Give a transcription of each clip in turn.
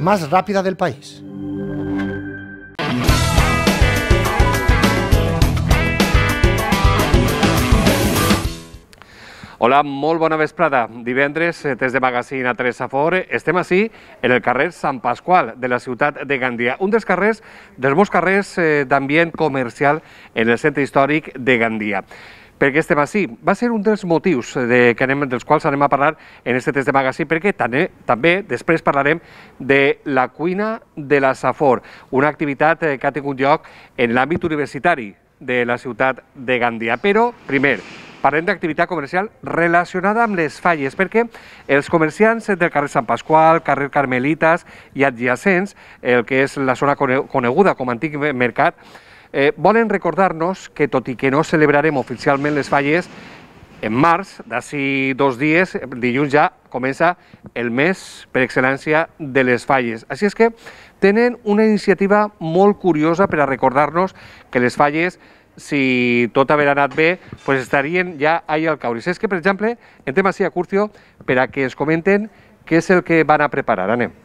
más rápida del país. Hola, molt bona vesprada. Divendres, des eh, de Magazine a 3 a Fore, estem així en el carrer Sant Pasqual de la ciutat de Gandia, un dels carrers, dels meus carrers eh, d'ambient comercial en el centre històric de Gandia per què estem així. Va ser un dels motius de, que anem, dels quals anem a parlar en aquest test de magasí, perquè també, també després parlarem de la cuina de la Safor, una activitat eh, que ha tingut lloc en l'àmbit universitari de la ciutat de Gandia. Però, primer, parlem d'activitat comercial relacionada amb les falles, perquè els comerciants del carrer Sant Pasqual, carrer Carmelitas i adjacents, el que és la zona coneguda com a antic mercat, eh, volen recordar-nos que, tot i que no celebrarem oficialment les falles, en març, d'ací dos dies, eh, dilluns ja, comença el mes per excel·lència de les falles. Així és que tenen una iniciativa molt curiosa per a recordar-nos que les falles si tot haver anat bé, pues estarien ja ahí al caure. és que, per exemple, en tema a Curcio, per a que es comenten què és el que van a preparar. Anem.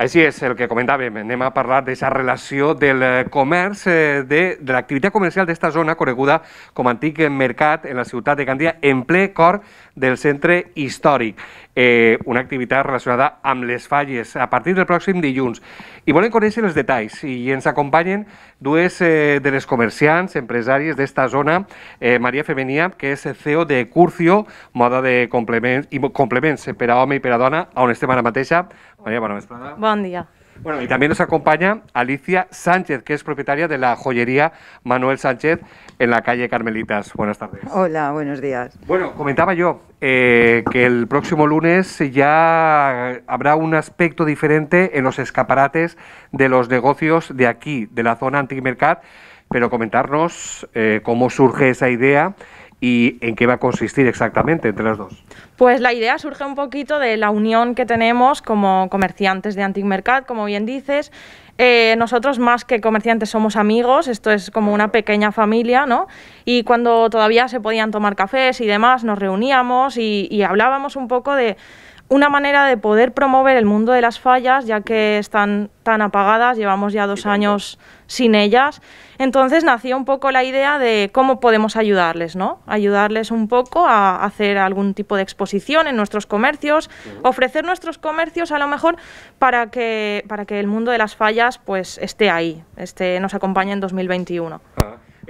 Així és el que comentàvem. Anem a parlar d'aquesta relació del eh, comerç, eh, de, de l'activitat comercial d'esta zona, coneguda com a antic mercat en la ciutat de Gandia, en ple cor del centre històric eh, una activitat relacionada amb les falles a partir del pròxim dilluns. I volen conèixer els detalls i ens acompanyen dues eh, de les comerciants, empresàries d'esta zona, eh, Maria Femenia, que és CEO de Curcio, moda de complements, i complements per a home i per a dona, on estem ara mateixa. Maria, bona vesprada. Bon dia. Bueno, y también nos acompaña Alicia Sánchez, que es propietaria de la joyería Manuel Sánchez en la calle Carmelitas. Buenas tardes. Hola, buenos días. Bueno, comentaba yo eh, que el próximo lunes ya habrá un aspecto diferente en los escaparates de los negocios de aquí, de la zona Antimercat, pero comentarnos eh, cómo surge esa idea y en qué va a consistir exactamente entre las dos? Pues la idea surge un poquito de la unión que tenemos como comerciantes de Anticmercat, como bien dices. Eh, nosotros más que comerciantes somos amigos, esto es como una pequeña familia, ¿no? Y cuando todavía se podían tomar cafés y demás, nos reuníamos y hablábamos un poco de una manera de poder promover el mundo de las fallas, ya que están tan apagadas, llevamos ya dos años sin ellas. Entonces nació un poco la idea de cómo podemos ayudarles, ¿no? Ayudarles un poco a hacer algún tipo de exposición en nuestros comercios, ofrecer nuestros comercios a lo mejor para que, para que el mundo de las fallas pues esté ahí, nos acompañe en 2021.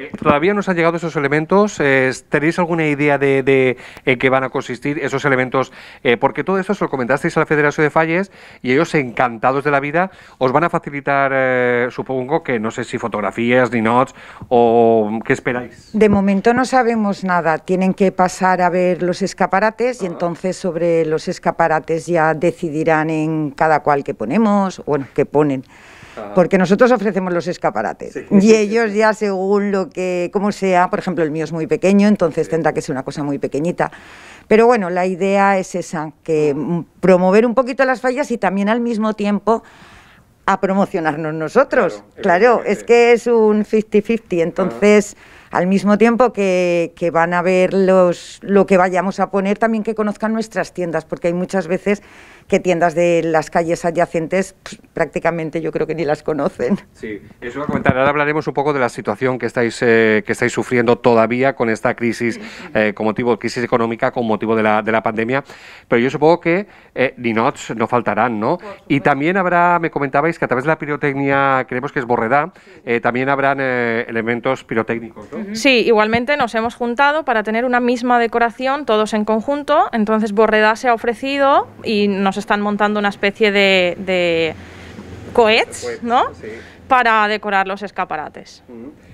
Eh, todavía todavía nos han llegado esos elementos. Eh, ¿Tenéis alguna idea de, qué van a consistir esos elementos? Eh, porque todo eso os lo comentasteis a la Federación de Falles y ellos, encantados de la vida, os van a facilitar, supongo que no sé si fotografías, ni notes o qué esperáis. De momento no sabemos nada. Tienen que pasar a ver los escaparates y entonces sobre los escaparates ya decidirán en cada cual que ponemos, bueno, que ponen porque nosotros ofrecemos los escaparates y ellos ya según lo que, como sea, por ejemplo el mío es muy pequeño, entonces tendrá que ser una cosa muy pequeñita. Pero bueno, la idea es esa, que promover un poquito las fallas y también al mismo tiempo a promocionarnos nosotros. Claro, es que es un 50-50, entonces... al mismo tiempo que, que, van a ver los, lo que vayamos a poner, también que conozcan nuestras tiendas, porque hay muchas veces que tiendas de las calles adyacentes pues, prácticamente yo creo que ni las conocen. Sí, eso va a comentar. Ahora hablaremos un poco de la situación que estáis, eh, que estáis sufriendo todavía con esta crisis, eh, con motivo crisis económica, con motivo de la, de la pandemia. Pero yo supongo que eh, ni ninots no faltarán, ¿no? Y también habrá, me comentabais que a través de la pirotecnia, creemos que es Borreda, también habrán elementos pirotécnicos, ¿no? Sí, igualmente nos hemos juntado para tener una misma decoración todos en conjunto. Entonces Borredá se ha ofrecido y nos están montando una especie de, de ¿no? Para decorar los escaparates.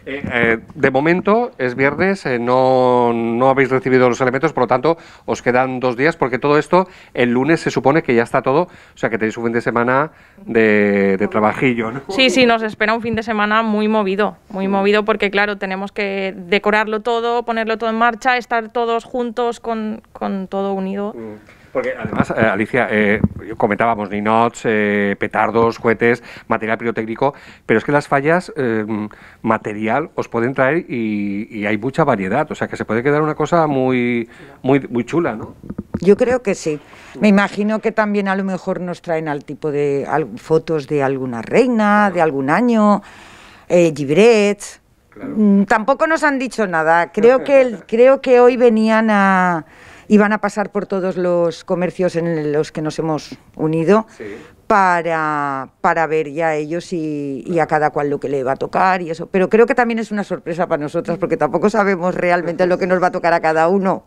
Eh, eh, de momento es viernes, eh, no, habéis recibido los elementos, por lo tanto os quedan dos días porque todo esto el lunes se supone que ya está todo, o sea que tenéis un fin de semana de, trabajillo. ¿no? Sí, sí, nos espera un fin de semana muy movido, muy movido porque claro, tenemos que decorarlo todo, ponerlo todo en marcha, estar todos juntos con, todo unido. Porque además, eh, Alicia, eh, comentábamos ninots, eh, petardos, cohetes, material pirotécnico, pero es que las fallas eh, material os pueden traer y, hay mucha variedad, o sea que se puede quedar una cosa muy, muy, muy chula, ¿no? Yo creo que sí. Me imagino que también a lo mejor nos traen al tipo de fotos de alguna reina, de algún año, eh, gibrets. Mm, tampoco nos han dicho nada. Creo que, creo que hoy venían a y van a pasar por todos los comercios en los que nos hemos unido para, para ver ya ellos y, a cada cual lo que le va a tocar y eso. Pero creo que también es una sorpresa para nosotras porque tampoco sabemos realmente lo que nos va a tocar a cada uno.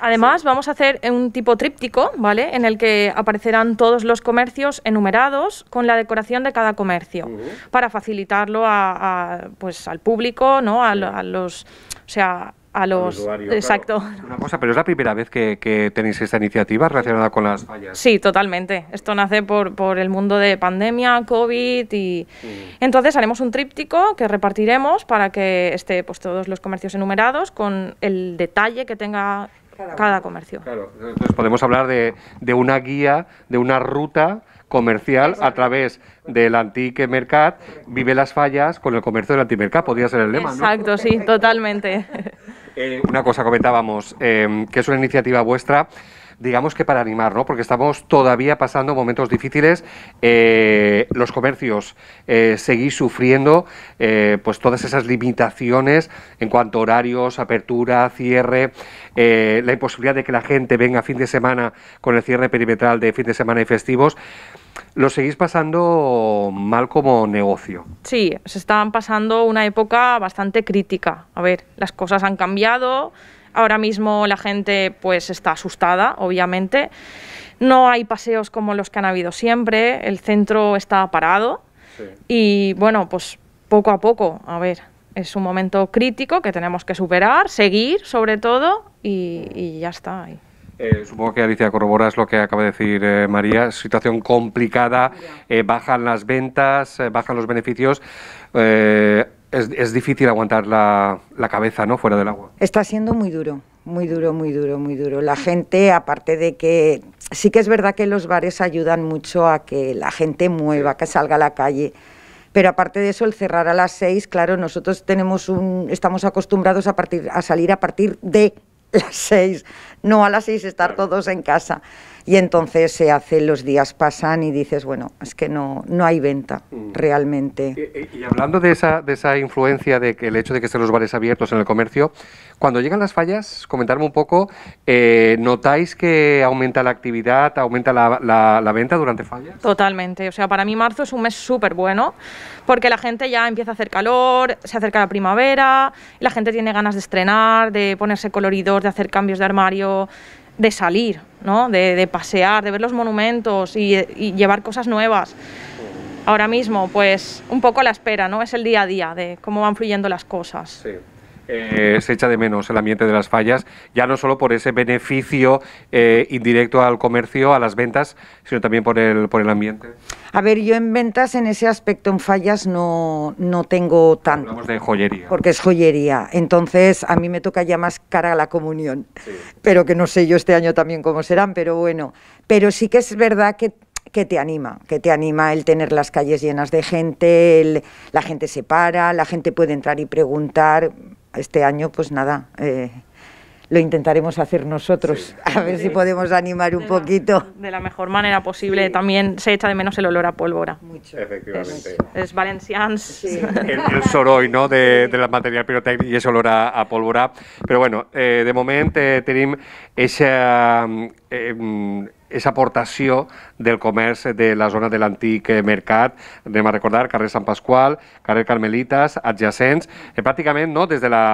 Además, vamos a hacer un tipo tríptico, ¿vale? En el que aparecerán todos los comercios enumerados con la decoración de cada comercio, para facilitarlo a, pues, al público, ¿no? A, a los, o sea, a los exacto una cosa pero es la primera vez que, tenéis esta iniciativa relacionada con las fallas sí totalmente esto nace por, el mundo de pandemia covid y mm. entonces haremos un tríptico que repartiremos para que esté pues todos los comercios enumerados con el detalle que tenga cada, comercio claro entonces podemos hablar de una guía de una ruta comercial a través del Antique Mercat... vive las fallas con el comercio del Mercat... podría ser el lema, ¿no? Exacto, sí, totalmente. Eh, una cosa comentábamos, em, que es una iniciativa vuestra digamos que para animar, ¿no? Porque estamos todavía pasando momentos difíciles. Eh, los comercios eh, seguís sufriendo pues todas esas limitaciones en cuanto a horarios, apertura, cierre, la imposibilidad de que la gente venga fin de semana con el cierre perimetral de fin de semana y festivos lo seguís pasando mal como negocio. Sí, se están pasando una época bastante crítica. A ver, las cosas han cambiado, ahora mismo la gente pues está asustada, obviamente. No hay paseos como los que han habido siempre, el centro está parado y bueno, pues poco a poco, a ver, es un momento crítico que tenemos que superar, seguir sobre todo y, ya está. ahí. Eh, supongo que Alicia corroboras lo que acaba de decir eh, María. Situación complicada, eh, bajan las ventas, bajan los beneficios. Es, difícil aguantar la, la cabeza ¿no? fuera del agua. Está siendo muy duro, muy duro, muy duro, muy duro. La gente, aparte de que sí que es verdad que los bares ayudan mucho a que la gente mueva, que salga a la calle. Pero aparte de eso, el cerrar a las seis, claro, nosotros tenemos un, estamos acostumbrados a, partir, a salir a partir de las seis, no a las seis estar todos en casa. Y entonces se hace, los días pasan y dices, bueno, es que no, no hay venta mm. realmente. Y, hablando de esa, de esa influencia del hecho de que estén los bares abiertos en el comercio, cuando llegan las fallas, comentarme un poco, eh, ¿notáis que aumenta la actividad, aumenta la, la, venta durante fallas? Totalmente. O sea, para mí marzo es un mes súper bueno porque la gente ya empieza a hacer calor, se acerca la primavera, la gente tiene ganas de estrenar, de ponerse coloridos, de hacer cambios de armario, de salir. ¿no? De, de pasear, de ver los monumentos y, llevar cosas nuevas. Ahora mismo, pues un poco a la espera, ¿no? Es el día a día de cómo van fluyendo las cosas. Eh, se echa de menos el ambiente de las fallas, ya no solo por ese beneficio eh, indirecto al comercio, a las ventas, sino también por el, por el ambiente. A ver, yo en ventas, en ese aspecto, en fallas, no, no tengo tanto. de joyería. Porque es joyería. Entonces, a mí me toca ya más cara a la comunión. Pero que no sé yo este año también cómo serán, pero bueno. Pero sí que es verdad que te anima, que te anima el tener las calles llenas de gente, la gente se para, la gente puede entrar y preguntar este año pues nada, eh, lo intentaremos hacer nosotros, a ver si podemos animar un poquito. de la mejor manera posible, también se echa de menos el olor a pólvora. Mucho. Efectivamente. Es, valencians. El, soroy, ¿no?, de, la materia pirotécnico y ese olor a, pólvora. Pero bueno, eh, de momento eh, tenemos esa... Mm, eh, mm, aquesta aportació del comerç de la zona de l'antic eh, mercat. Anem a recordar carrer Sant Pasqual, carrer Carmelites, adjacents, eh, pràcticament no, des, de la,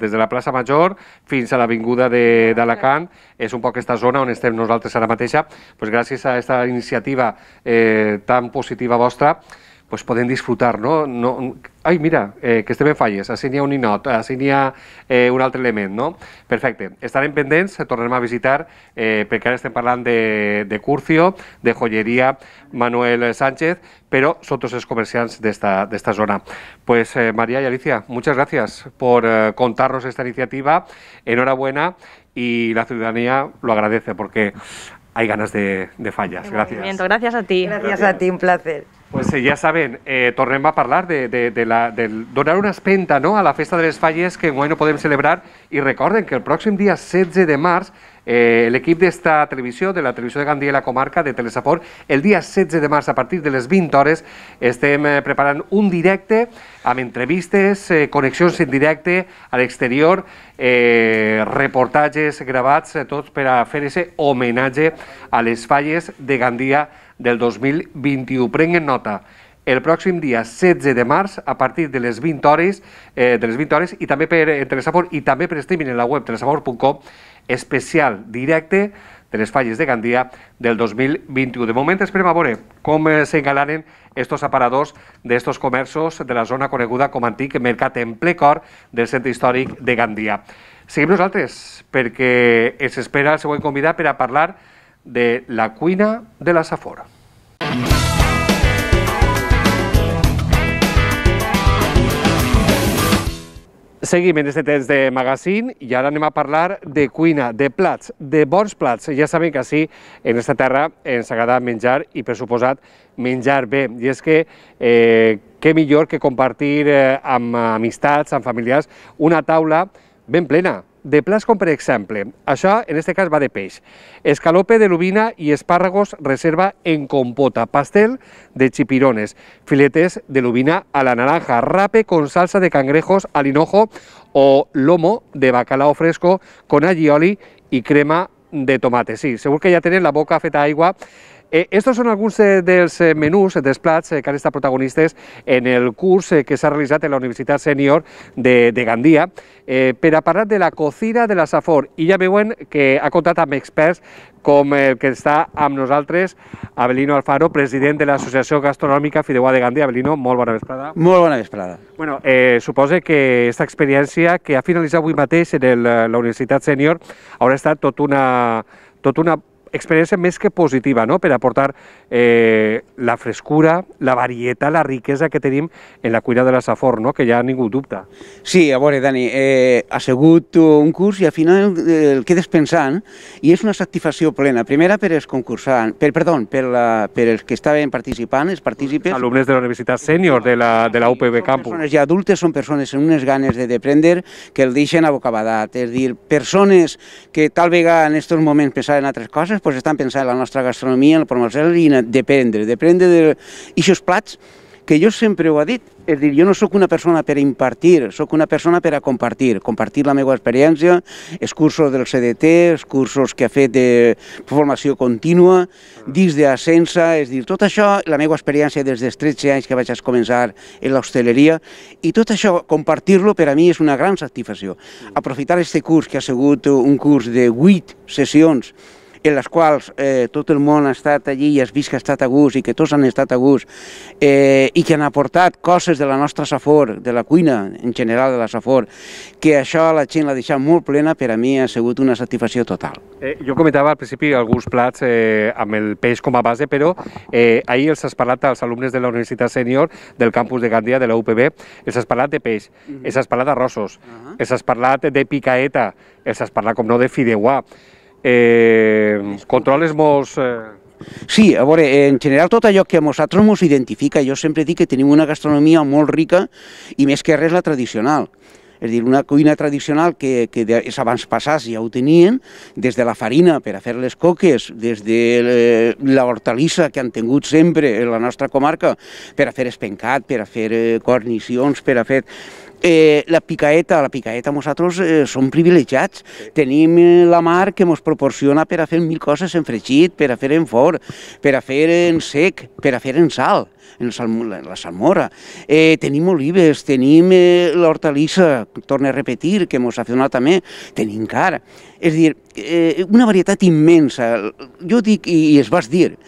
des de la plaça Major fins a l'avinguda d'Alacant. És un poc aquesta zona on estem nosaltres ara mateixa. Pues gràcies a aquesta iniciativa eh, tan positiva vostra, pues pueden disfrutar, no? no ay mira, eh, que este me falles, així un ninot, així n'hi eh, un altre element, no? Perfecte, estarem pendents, a visitar, porque eh, perquè ara estem de, de Curcio, de joyería, Manuel Sánchez, pero son otros comerciants comerciantes de esta, zona. Pues eh, María y Alicia, muchas gracias por contarnos esta iniciativa. Enhorabuena y la ciudadanía lo agradece porque hay ganas de, fallas. gracias. Gracias a ti. Gracias, gracias a ti, un placer. Pues eh, ja saben, eh, tornem a parlar de, de, de, la, de donar una espenta no?, a la Festa de les Falles que enguany no podem celebrar i recorden que el pròxim dia 16 de març eh, l'equip d'esta televisió, de la televisió de Gandia i la comarca, de Telesapor, el dia 16 de març a partir de les 20 hores estem eh, preparant un directe amb entrevistes, eh, connexions en directe a l'exterior, eh, reportatges gravats, eh, tots per a fer ese homenatge a les falles de Gandia del 2021. Prenguen nota el pròxim dia 16 de març a partir de les 20 hores, eh, de les 20 hores i també per eh, Telesapor i també per streaming en la web telesapor.com especial directe de les falles de Gandia del 2021. De moment esperem a veure com eh, s'engalanen estos aparadors d'estos comerços de la zona coneguda com antic mercat en ple cor del centre històric de Gandia. Seguim nosaltres, perquè es espera el següent convidat per a parlar de la cuina de la Safor. Mm -hmm. Seguim en aquest temps de magazín i ara anem a parlar de cuina, de plats, de bons plats. Ja sabem que així en aquesta terra ens agrada menjar i, per suposat, menjar bé. I és que eh, què millor que compartir eh, amb amistats, amb familiars, una taula ben plena, de plas com per exemple, en este caso va de peix, escalope de lubina y espárragos reserva en compota, pastel de chipirones, filetes de lubina a la naranja, rape con salsa de cangrejos al hinojo o lomo de bacalao fresco con agioli y crema de tomate. Sí, seguro que ya tienen la boca feta aigua Eh, estos són alguns eh, dels eh, menús, dels plats eh, que han estat protagonistes en el curs eh, que s'ha realitzat en la Universitat Sènior de, de Gandia eh, per a parlar de la cocina de la Safor. I ja veuen que ha comptat amb experts com el que està amb nosaltres, Abelino Alfaro, president de l'Associació Gastronòmica Fideuà de Gandia. Abelino, molt bona vesprada. Molt bona vesprada. Bueno, eh, suposa que aquesta experiència que ha finalitzat avui mateix en el, eh, la Universitat Sènior haurà estat tot una, tot una experiència més que positiva no? per aportar eh, la frescura, la varietat, la riquesa que tenim en la cuina de la Safor, no? que ja ningú dubta. Sí, a veure, Dani, eh, ha sigut un curs i al final eh, el eh, quedes pensant i és una satisfacció plena. Primera per els concursants, per, perdó, per, la, per els que estaven participant, els partícipes... Alumnes de la Universitat Sènior de la, de la UPB Campus. Són persones ja adultes, són persones amb unes ganes de deprendre que el deixen a bocabadat. És dir, persones que tal vegada en aquests moments pensaven altres coses, pues, estan pensant en la nostra gastronomia, en la promoció i en dependre, dependre de de... plats que jo sempre ho he dit, és dir, jo no sóc una persona per impartir, sóc una persona per a compartir, compartir la meva experiència, els cursos del CDT, els cursos que ha fet de formació contínua, dins d'Ascensa, és dir, tot això, la meva experiència des dels 13 anys que vaig començar en l'hostaleria, i tot això, compartir-lo per a mi és una gran satisfacció. Aprofitar este curs, que ha sigut un curs de 8 sessions, en les quals eh, tot el món ha estat allí i has vist que ha estat a gust i que tots han estat a gust eh, i que han aportat coses de la nostra safor, de la cuina en general de la safor, que això la gent l'ha deixat molt plena, per a mi ha sigut una satisfacció total. Eh, jo comentava al principi alguns plats eh, amb el peix com a base, però eh, ahir els has parlat als alumnes de la Universitat Sènior del campus de Gandia, de la UPB, els has parlat de peix, uh els has parlat d'arrossos, uh -huh. els has parlat de picaeta, els has parlat, com no, de fideuà eh, controles molts... Eh... Sí, a veure, en general tot allò que a nosaltres ens identifica, jo sempre dic que tenim una gastronomia molt rica i més que res la tradicional és dir, una cuina tradicional que, que abans passats ja ho tenien, des de la farina per a fer les coques, des de eh, la hortalissa que han tingut sempre en la nostra comarca per a fer espencat, per a fer cornicions, eh, per a fer Eh, la picaeta, la picaeta, nosaltres eh, som privilegiats. Sí. Tenim eh, la mar que ens proporciona per a fer mil coses en fregit, per a fer en fort, per a fer en sec, per a fer en sal, en salm la salmora. Eh, tenim olives, tenim eh, l'hortalissa, torna a repetir, que ens ha fet també, tenim cara. És dir, eh, una varietat immensa. Jo dic, i, i es vas dir,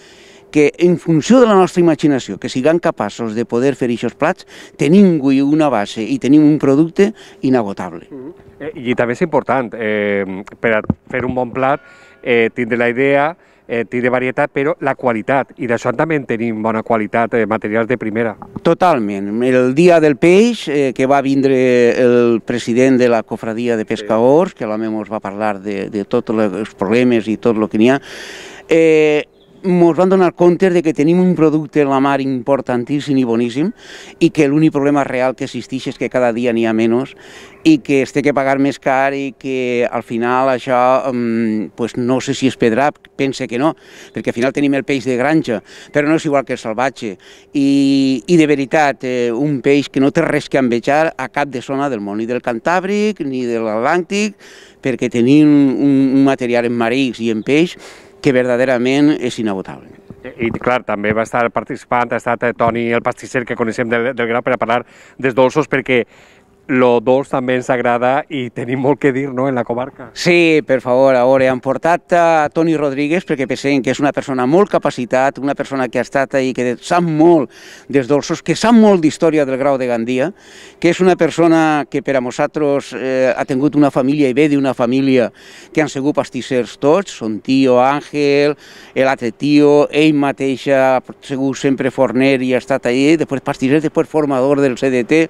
que en funció de la nostra imaginació, que siguem capaços de poder fer aquests plats, tenim una base i tenim un producte inagotable. Mm-hmm. Eh, I també és important, eh, per a fer un bon plat, eh, tindre la idea, eh, tindre varietat, però la qualitat, i d'això també tenim bona qualitat, eh, materials de primera. Totalment. El dia del peix, eh, que va vindre el president de la cofradia de pescadors, que l'home ens va parlar de, de tots els problemes i tot el que n'hi ha, eh, ens van donar compte de que tenim un producte en la mar importantíssim i boníssim i que l'únic problema real que existeix és que cada dia n'hi ha menys i que es té que pagar més car i que al final això mm, pues no sé si es pedrà, pense que no, perquè al final tenim el peix de granja, però no és igual que el salvatge. I, i de veritat, eh, un peix que no té res que envejar a cap de zona del món, ni del Cantàbric ni de l'Atlàntic, perquè tenim un, un material en marics i en peix que verdaderament és inagotable. I, clar, també va estar participant, ha estat eh, Toni el Pastisser, que coneixem del, del Grau, per a parlar dels dolços, perquè lo dolç també ens agrada i tenim molt que dir no, en la comarca. Sí, per favor, a veure, han portat eh, a Toni Rodríguez perquè pensem que és una persona molt capacitat, una persona que ha estat i que sap molt dels dolços, que sap molt d'història del grau de Gandia, que és una persona que per a nosaltres eh, ha tingut una família i ve d'una família que han sigut pastissers tots, son tio Àngel, l'altre tio, ell mateix ha sigut sempre forner i ha estat allà, després pastisser, després formador del CDT,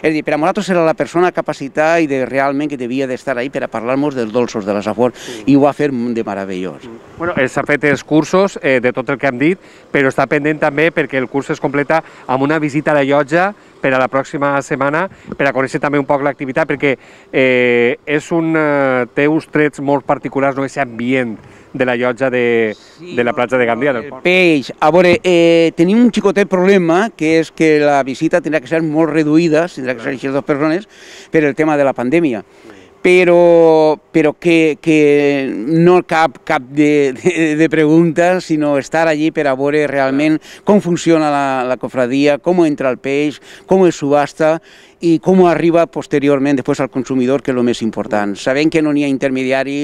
és a dir, per a nosaltres era la persona capacitat i de realment que devia d'estar ahí per a parlar-nos dels dolços de la Safor sí. i ho va fer de meravellós. Bueno, s'ha fet els cursos eh, de tot el que hem dit, però està pendent també perquè el curs es completa amb una visita a la llotja per a la pròxima setmana, per a conèixer també un poc l'activitat, perquè eh, és un, eh, té uns trets molt particulars, no? aquest ambient de la llotja de, sí, de la platja de Gandia. Del eh, Peix, a veure, eh, tenim un xicotet problema, que és que la visita tindrà que ser molt reduïda, tindrà que ser aquestes dues persones, per el tema de la pandèmia. Sí però, però que, que no cap, cap de, de, de pregunta, sinó estar allí per a veure realment com funciona la, la cofradia, com entra el peix, com es subhasta i com arriba posteriorment després al consumidor, que és el més important. Sabem que no n'hi ha intermediari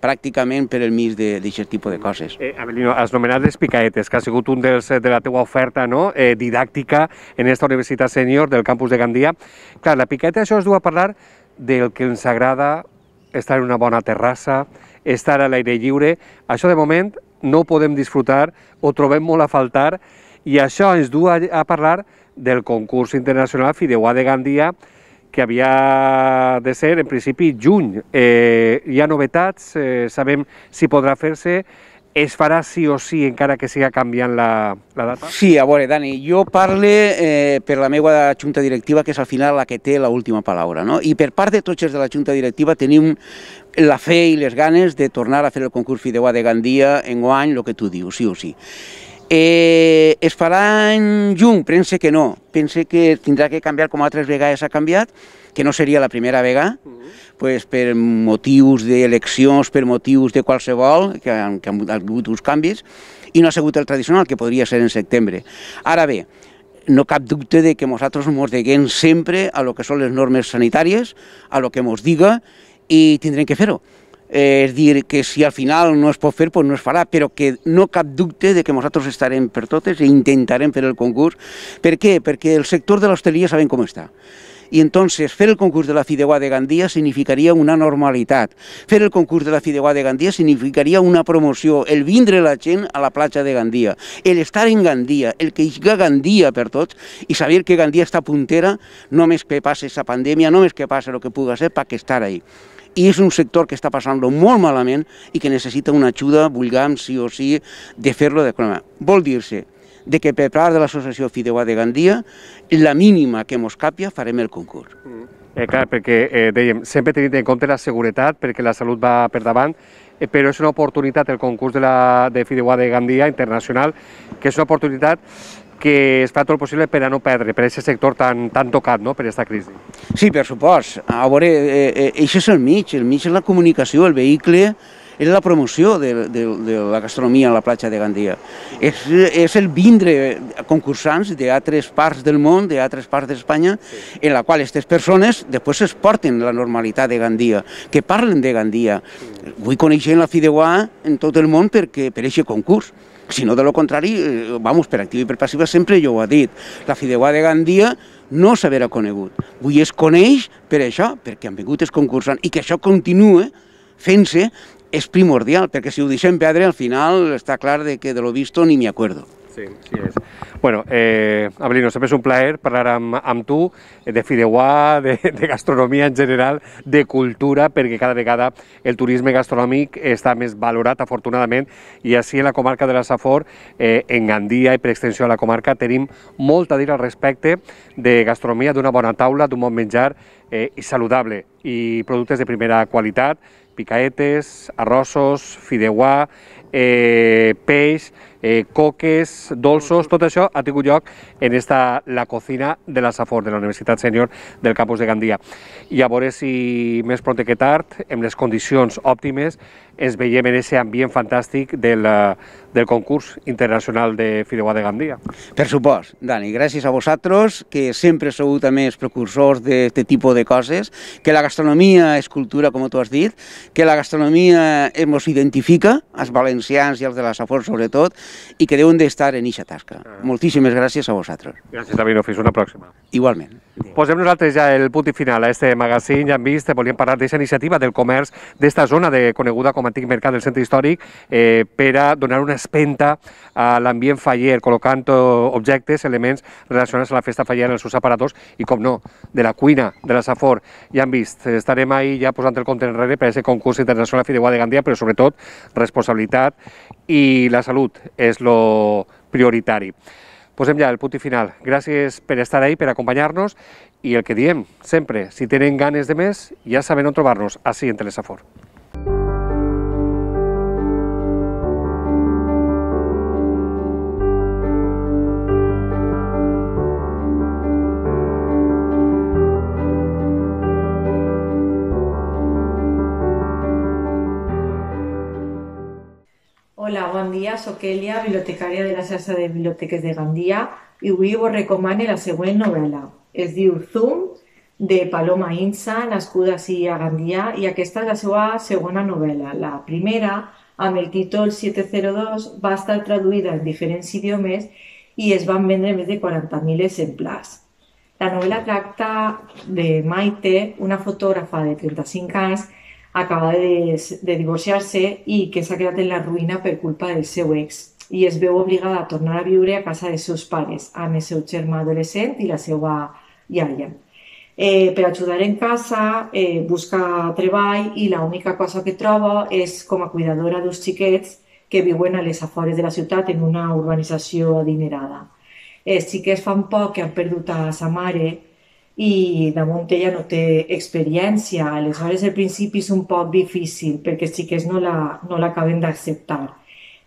pràcticament per el mig d'aquest tipus de coses. Eh, Abelino, has nomenat les picaetes, que ha sigut un dels eh, de la teua oferta no? eh, didàctica en aquesta Universitat Senior del campus de Gandia. Clar, la picaeta això es du a parlar del que ens agrada, estar en una bona terrassa, estar a l'aire lliure. Això de moment no ho podem disfrutar, ho trobem molt a faltar i això ens du a, a parlar del concurs internacional Fideuà de Gandia que havia de ser en principi juny. Eh, hi ha novetats, eh, sabem si podrà fer-se, es farà sí o sí, encara que siga canviant la, la data? Sí, a veure, Dani, jo parle eh, per la meva junta directiva, que és al final la que té la última paraula, no? i per part de tots els de la junta directiva tenim la fe i les ganes de tornar a fer el concurs Fideuà de Gandia en guany, el que tu dius, sí o sí. Eh, es farà en juny? Pense que no. Pense que tindrà que canviar com altres vegades ha canviat, que no seria la primera vegada, mm -hmm. pues per motius d'eleccions, per motius de qualsevol, que han, que han hagut uns canvis, i no ha sigut el tradicional, que podria ser en setembre. Ara bé, no cap dubte de que nosaltres ens deguem sempre a lo que són les normes sanitàries, a lo que ens diga, i tindrem que fer-ho eh, és dir, que si al final no es pot fer, doncs no es farà, però que no cap dubte de que nosaltres estarem per totes i intentarem fer el concurs. Per què? Perquè el sector de l'hostaleria sabem com està i entonces fer el concurs de la Fideuà de Gandia significaria una normalitat. Fer el concurs de la Fideuà de Gandia significaria una promoció, el vindre la gent a la platja de Gandia, el estar en Gandia, el que hi ha Gandia per tots i saber que Gandia està puntera només que passi aquesta pandèmia, només que passi el que puga ser, per que estar ahí i és un sector que està passant-lo molt malament i que necessita una ajuda, vulguem sí o sí, de fer-lo de problema. Vol dir-se de que per part de l'associació Fideuà de Gandia, la mínima que mos capia farem el concurs. Mm. Eh, clar, perquè eh, dèiem, sempre tenint en compte la seguretat, perquè la salut va per davant, eh, però és una oportunitat, el concurs de, la, de Fideuà de Gandia Internacional, que és una oportunitat que es fa tot el possible per a no perdre, per a aquest sector tan, tan tocat no? per aquesta crisi. Sí, per supost. A veure, eh, eh, això és el mig, el mig és la comunicació, el vehicle, és la promoció de, de, de la gastronomia a la platja de Gandia. És, és el vindre concursants d'altres parts del món, d'altres parts d'Espanya, en la qual aquestes persones després es porten la normalitat de Gandia, que parlen de Gandia. Vull conèixer la Fideuà en tot el món perquè, per aquest concurs. Si no, de lo contrari, eh, vamos, per activa i per passiva, sempre jo ho he dit, la fideuà de Gandia no s'haverà conegut. Avui es coneix per això, perquè han vingut els concursants, i que això continua fent-se és primordial, perquè si ho deixem perdre, al final està clar de que de lo visto ni me acuerdo. Sí, sí és. Bueno, eh, Abelino, sempre és un plaer parlar amb, amb tu eh, de fideuà, de, de gastronomia en general, de cultura, perquè cada vegada el turisme gastronòmic està més valorat, afortunadament, i així en la comarca de la Safor, eh, en Gandia i per extensió a la comarca, tenim molt a dir al respecte de gastronomia, d'una bona taula, d'un bon menjar eh, i saludable, i productes de primera qualitat, picaetes, arrossos, fideuà, eh, peix, eh, coques, dolços, tot això ha tingut lloc en esta, la cocina de la Safor, de la Universitat Sènior del Campus de Gandia. I a veure si més pront que tard, amb les condicions òptimes, ens veiem en aquest ambient fantàstic del, eh, del concurs internacional de Fideuà de Gandia. Per supost, Dani, gràcies a vosaltres, que sempre sou també els precursors d'aquest tipus de coses, que la gastronomia és cultura, com tu has dit, que la gastronomia eh, ens identifica, els valencians i els de la Safor sobretot, i que deuen d'estar en eixa tasca. Ah. Moltíssimes gràcies a vosaltres. Gràcies, David. Fins una pròxima. Igualment. Posem nosaltres ja el punt i final a este magazín. Ja hem vist, volíem parlar d'aquesta iniciativa del comerç d'esta zona de, coneguda com a antic mercat del centre històric eh, per a donar una espenta a l'ambient faller, col·locant objectes, elements relacionats a la festa faller en els seus aparadors i, com no, de la cuina, de la Safor. Ja hem vist, estarem ahí ja posant el compte enrere per a aquest concurs internacional Fideuà de Gandia, però sobretot responsabilitat i la salut és lo prioritari posem ja el punt i final. Gràcies per estar ahí, per acompanyar-nos i el que diem sempre, si tenen ganes de més, ja saben on trobar-nos, així en Telesafor. Gandía, Soquelia, bibliotecaria de la xarxa de Bibliotecas de Gandía y avui vos la segunda novela. Es de Zoom, de Paloma Insa, nascuda y a Gandía, y aquesta és la segunda novela. La primera, amb el títol 702, va a estar traduïda en diferentes idiomes y es van vendre més de 40.000 exemplars. La novela tracta de Maite, una fotógrafa de 35 años, acaba de, de divorciar-se i que s'ha quedat en la ruïna per culpa del seu ex i es veu obligada a tornar a viure a casa dels seus pares, amb el seu germà adolescent i la seva iaia. Eh, per ajudar en casa, eh, busca treball i l'única cosa que troba és com a cuidadora dels xiquets que viuen a les afores de la ciutat en una urbanització adinerada. Eh, els xiquets fan poc que han perdut a sa mare i damunt ella no té experiència. Aleshores, al principi és un poc difícil perquè els xiquets no l'acaben la, no d'acceptar.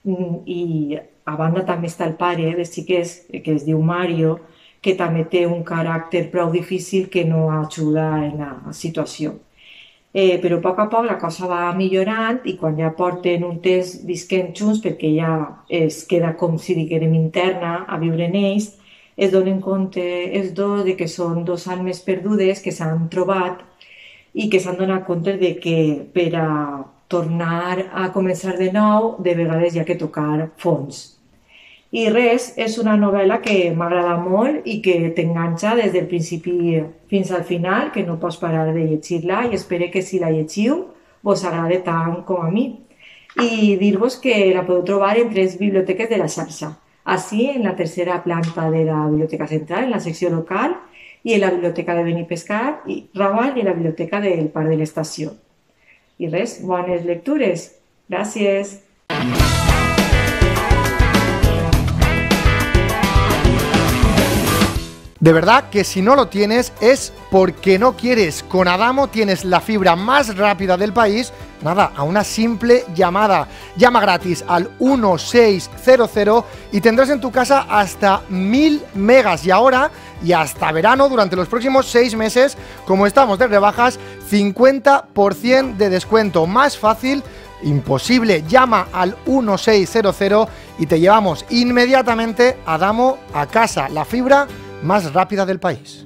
Mm, I a banda també està el pare de xiquets, que es diu Mario, que també té un caràcter prou difícil que no ajuda en la situació. Eh, però a poc a poc la cosa va millorant i quan ja porten un temps visquent junts, perquè ja es queda com si diguem interna a viure en ells, es donen compte els dos de que són dos almes perdudes que s'han trobat i que s'han donat compte de que per a tornar a començar de nou de vegades hi ha que tocar fons. I res, és una novel·la que m'agrada molt i que t'enganxa des del principi fins al final, que no pots parar de llegir-la i espero que si la llegiu vos agrada tant com a mi. I dir-vos que la podeu trobar en tres biblioteques de la xarxa, Así, en la tercera planta de la Biblioteca Central, en la sección local, y en la Biblioteca de Benipescar, y Raval y en la Biblioteca del Par de la Estación. Y res, buenas lecturas. Gracias. De verdad que si no lo tienes es porque no quieres. Con Adamo tienes la fibra más rápida del país nada, a una simple llamada. Llama gratis al 1600 y tendrás en tu casa hasta mil megas. Y ahora, y hasta verano, durante los próximos seis meses, como estamos de rebajas, 50% de descuento. Más fácil imposible. Llama al 1600 y te llevamos inmediatamente a Damo a casa, la fibra más rápida del país.